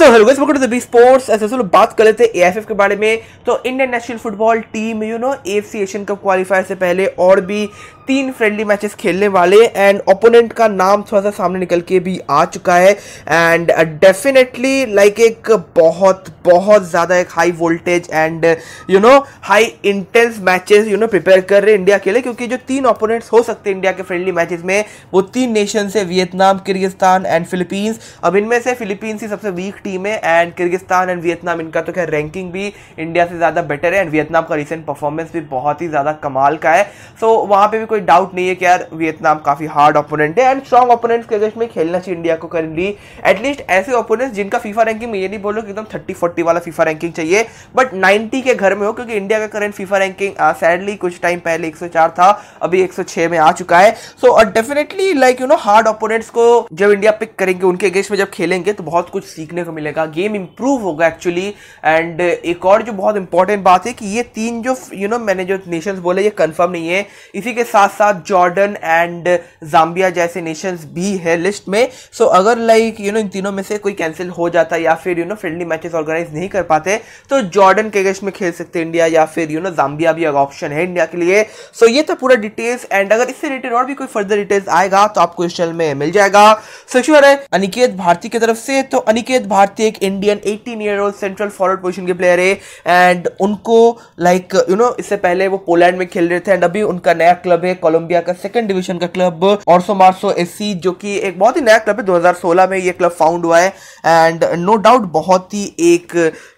so hello guys welcome to the B sports ऐसे चलो बात कर लेते हैं एएफएफ के बारे में तो Indian national football team you know AFC Asian cup qualifier से पहले और भी तीन फ्रेंडली मैचेस खेलने वाले एंड ओपोनेंट का नाम थोड़ा सा सामने निकल के भी आ चुका है एंड डेफिनेटली लाइक एक बहुत बहुत ज़्यादा एक high voltage and you know high intense matches you know prepare कर रहे इंडिया के लिए क्योंकि जो तीन ओपोनेंट्स हो सकते हैं इंडिया के फ्रेंडली मैचेस में वो तीन नेशन है वियतनाम किर्गिस्तान एंड फिलीपींस अब इनमें से फिलीपींस ही सबसे वीक टीम है एंड किर्गिस्तान एंड वियतनाम इनका तो क्या रैंकिंग भी इंडिया से ज़्यादा बेटर है एंड वियतनाम का रिसेंट परफॉर्मेंस भी बहुत ही ज़्यादा कमाल का है सो so, वहाँ पर भी कोई कोई डाउट नहीं है कि यार वियतनाम काफी हार्ड ओपोनेंट है एंड स्ट्रॉन्ग ओपोनेंट्स के अगेंस्ट में खेलना चाहिए इंडिया को करेंटली एटलीस्ट ऐसे ओपोनेंट्स जिनका फीफा रैंकिंग में ये नहीं बोलो कि एकदम थर्टी फोर्टी वाला फीफा रैंकिंग चाहिए बट नाइनटी के घर में हो क्योंकि इंडिया का करेंट फीफा रैंकिंग सैडली कुछ टाइम पहले एक था अभी एक में आ चुका है so definitely like you know hard opponents को जब इंडिया पिक करेंगे उनके अगेंस्ट में जब खेलेंगे तो बहुत कुछ सीखने को मिलेगा गेम इंप्रूव होगा एक्चुअली एंड एक और जो बहुत इंपॉर्टेंट बात है कि ये तीन जो यू you नो know, मैंने जो नेशंस बोले ये कंफर्म नहीं है इसी के साथ साथ साथ जॉर्डन एंड जाम्बिया जैसे नेशंस भी है लिस्ट में सो so, अगर लाइक यू नो इन तीनों में से कोई कैंसिल हो जाता या फिर you know friendly matches organize नहीं कर पाते तो जॉर्डन के अगेंस्ट में खेल सकते इंडिया या फिर यू नो जाम्बिया भी अगर ऑप्शन है इंडिया के लिए सो so, ये था पूरा डिटेल्स एंड अगर इससे रिलेटेड और भी कोई फर्दर डिटेल्स आएगा तो आपको इस चैनल में मिल जाएगा सो है अनिकेत भारती की तरफ से तो अनिकेत भारती एक Indian eighteen year old central forward position के प्लेयर है एंड उनको लाइक यू नो इससे पहले वो पोलैंड में खेल रहे थे एंड अभी उनका नया क्लब है में कोलंबिया का सेकंड डिवीजन का क्लब ऑर्सो मार्सो एस जो कि एक बहुत ही नया क्लब है 2016 में ये क्लब फाउंड हुआ है एंड नो डाउट बहुत ही एक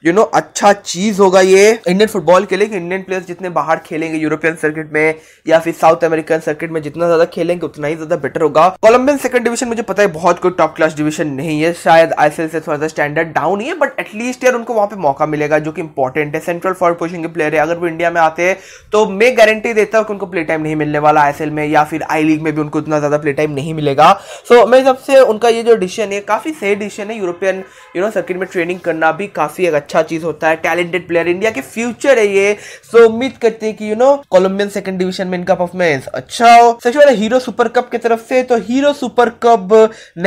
यू नो अच्छा चीज होगा ये इंडियन फुटबॉल के लिए कि इंडियन प्लेयर्स जितने बाहर खेलेंगे यूरोपियन सर्किट में या फिर साउथ अमेरिकन सर्किट में जितना ज्यादा खेलेंगे उतना ही ज्यादा बेटर होगा कोलंबियन सेकंड डिवीजन मुझे पता है बहुत कोई टॉप क्लास डिवीजन नहीं है शायद आईसीएल से थोड़ा सा स्टैंडर्ड डाउन ही है बट एटलीस्ट यार उनको वहां पे मौका मिलेगा जो कि इंपॉर्टेंट है सेंट्रल फॉर पोजिशन के प्लेयर है अगर वो इंडिया में आते हैं तो मैं गारंटी देता हूं कि उनको प्ले टाइम नहीं मिलने वाला आई में या फिर आई लीग में भी उनको इतना ज़्यादा प्ले टाइम नहीं मिलेगा सो so, मेरे सबसे उनका ये जो डिसीजन है काफ़ी सही डिसीजन है यूरोपियन यू नो सर्किट में ट्रेनिंग करना भी काफ़ी एक अच्छा चीज़ होता है टैलेंटेड प्लेयर इंडिया के फ्यूचर है ये सो so, उम्मीद करते हैं कि you know Colombian second division में इनका परफॉर्मेंस अच्छा हो सबसे पहले हीरो सुपर कप की तरफ से तो Hero super cup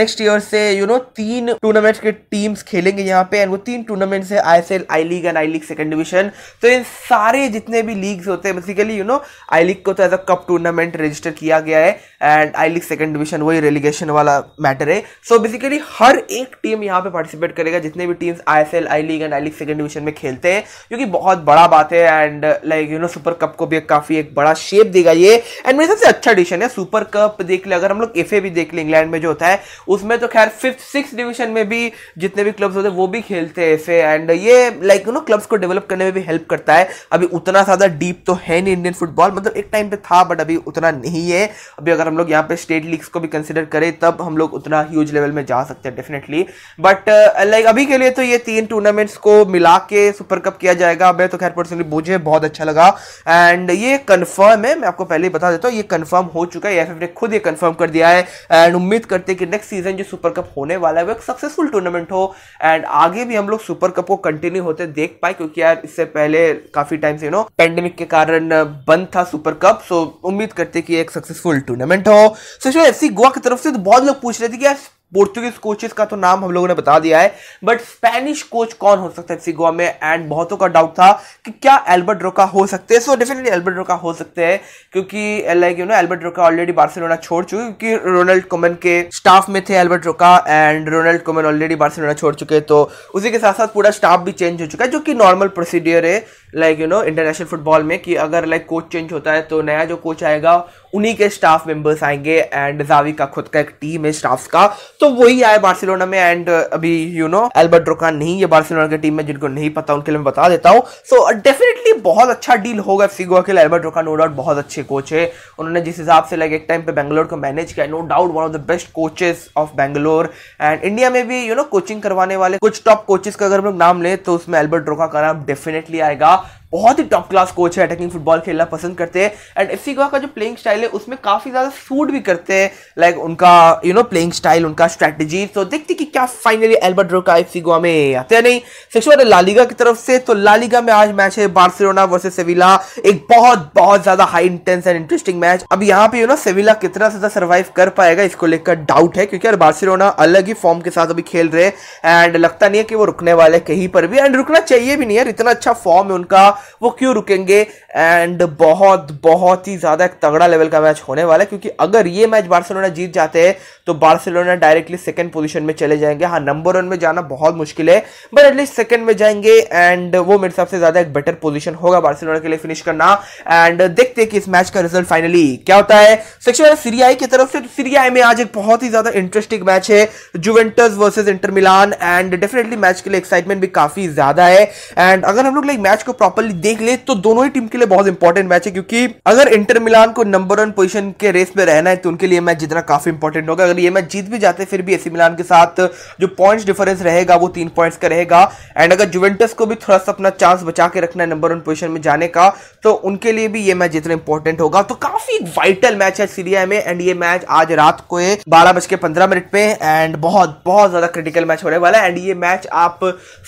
next year से यू you नो know, तीन टूर्नामेंट के टीम्स खेलेंगे यहाँ पे एंड वो तीन टूर्नामेंट्स है I I league and I league second division तो इन सारे जितने भी लीग्स होते हैं basically you know I league को तो as a cup tournament tournament register किया गया है and I league second division वही रेलीगेशन वाला मैटर है सो so बेसिकली हर एक टीम यहाँ पे पार्टिसिपेट करेगा जितने भी teams I S L I league and I league second division में खेलते हैं क्योंकि बहुत बड़ा बात है and like you know super cup को भी एक काफ़ी एक बड़ा शेप देगा ये एंड मेरे सबसे अच्छा डिशन है सुपर कप देख ले अगर हम लोग एफ भी देख ले इंग्लैंड में जो होता है उसमें तो खैर फिफ्थ सिक्स डिवीजन में भी जितने भी क्लब्स होते हैं वो भी खेलते हैं एफ एंड ये लाइक यू नो क्लब्स को डेवलप करने में भी हेल्प करता है अभी उतना ज़्यादा डीप तो है नहीं इंडियन फुटबॉल मतलब एक टाइम पे था बट अभी अभी उतना नहीं है अभी अगर हम लोग यहाँ पे स्टेट लीग्स को भी कंसिडर करें तब हम लोग उतना ह्यूज लेवल में जा सकते हैं डेफिनेटली बट लाइक अभी के लिए तो ये तीन टूर्नामेंट्स को मिला के सुपर कप किया जाएगा मैं तो खैर पर्सनली मुझे बहुत अच्छा लगा एंड ये कन्फर्म है मैं आपको पहले ही बता देता हूँ ये कन्फर्म हो चुका है एफ ने खुद ये कन्फर्म कर दिया है एंड उम्मीद करते हैं कि नेक्स्ट सीजन जो सुपर कप होने वाला है वो एक सक्सेसफुल टूर्नामेंट हो एंड आगे भी हम लोग सुपर कप को कंटिन्यू होते देख पाए क्योंकि यार इससे पहले काफी टाइम से यू नो पेंडेमिक के कारण बंद था सुपर कप सो उम्मीद उम्मीद करते हैं कि एक सक्सेसफुल टूर्नामेंट हो सो इसमें एफ गोवा की तरफ से तो बहुत लोग पूछ रहे थे कि यार पोर्चुगीज कोचेस का तो नाम हम लोगों ने बता दिया है बट स्पेनिश कोच कौन हो सकता है एफसी गोवा में एंड बहुतों का डाउट था कि क्या एल्बर्ट रोका हो सकते हैं सो डेफिनेटली एल्बर्ट रोका हो सकते हैं क्योंकि like you know Albert Roca already Barcelona छोड़ चुके क्योंकि रोनाल्ड कोमन के स्टाफ में थे Albert Roca and Ronald Koeman already Barcelona छोड़ चुके तो उसी के साथ साथ पूरा स्टाफ भी चेंज हो चुका है जो कि नॉर्मल प्रोसीडियर है like you know international football में कि अगर लाइक कोच चेंज होता है तो नया जो कोच आएगा उन्हीं के स्टाफ मेंबर्स आएंगे एंड जावी का खुद का एक टीम है स्टाफ का तो वही आए बार्सिलोना में एंड uh, अभी यू नो एल्बर्ट रोकान नहीं है बार्सिलोना की टीम में जिनको नहीं पता उनके लिए मैं बता देता हूँ सो डेफिनेटली uh, बहुत अच्छा डील होगा गोवा के एल्बर्टो रोका नो डाउट बहुत अच्छे कोच है उन्होंने जिस हिसाब से लाइक एक टाइम पे बैंगलोर को मैनेज किया no doubt one of the best coaches of Bangalore and India में भी यू नो कोचिंग करवाने वाले कुछ टॉप कोचेस का अगर हम लोग नाम लें तो उसमें एल्बर्ट ड्रोका का नाम डेफिनेटली आएगा बहुत ही टॉप क्लास कोच है अटैकिंग फुटबॉल खेलना पसंद करते हैं एंड एफ सी गोवा का जो प्लेइंग स्टाइल है उसमें काफ़ी ज़्यादा सूट भी करते हैं लाइक उनका यू नो प्लेइंग स्टाइल उनका स्ट्रैटेजी तो देखते कि क्या finally Albert Roca F C Goa में आते हैं नहीं सेक्शन लालीगा की तरफ से तो लालीगा में आज मैच है बार्सिलोना वर्सेज सेविला एक बहुत बहुत ज़्यादा high intense and interesting match अब यहाँ पे यू नो सेविला कितना ज़्यादा सर्वाइव कर पाएगा इसको लेकर डाउट है क्योंकि बार्सिलोना अलग ही फॉर्म के साथ अभी खेल रहे हैं एंड लगता नहीं है कि वो रुकने वाले कहीं पर भी एंड रुकना चाहिए भी नहीं यार इतना अच्छा फॉर्म है उनका वो क्यों रुकेंगे एंड बहुत बहुत ही ज़्यादा एक तगड़ा लेवल का मैच होने वाला है क्योंकि अगर ये मैच बार्सिलोना जीत जाते हैं तो बार्सिलोना डायरेक्टली सेकेंड पोजिशन में चले जाएंगे हाँ नंबर वन में जाना बहुत मुश्किल है बट एटलीस्ट सेकेंड में जाएंगे एंड वो मेरे हिसाब से ज़्यादा एक बेटर पोजिशन होगा बार्सिलोना के लिए फिनिश करना एंड देखते हैं कि इस मैच का रिजल्ट फाइनली क्या होता है सेक्शन सीरियाई की तरफ से तो सीरियाई में आज एक बहुत ही ज़्यादा इंटरेस्टिंग मैच है Juventus versus Inter Milan and definitely match के लिए एक्साइटमेंट भी काफ़ी ज़्यादा है एंड अगर हम लोग लाइक मैच को प्रॉपरली देख ले तो दोनों ही टीम के लिए बहुत इंपॉर्टेंट मैच है क्योंकि अगर इंटर मिलान को नंबर वन पोजिशन के रेस में रहना है तो उनके लिए मैच जितना काफी इंपॉर्टेंट होगा अगर ये मैच जीत भी जाते फिर भी एसी मिलान के साथ जो पॉइंट्स डिफरेंस रहेगा वो तीन पॉइंट्स का रहेगा एंड अगर जुवेंटस को भी थोड़ा सा अपना चांस बचा के रखना है नंबर वन पोजिशन में जाने का तो उनके लिए भी ये मैच जितना इंपॉर्टेंट होगा तो काफी वाइटल मैच है सीरिया में एंड ये मैच आज रात को बारह बज के पंद्रह मिनट में एंड बहुत बहुत ज्यादा क्रिटिकल मैच होने वाला है एंड ये मैच आप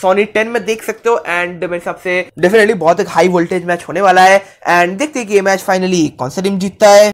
सोनी टेन में देख सकते हो एंड मेरे हिसाब से डेफिनेटली बहुत हाई वोल्टेज मैच होने वाला है एंड देखते हैं कि ये मैच फाइनली कौन सा टीम जीतता है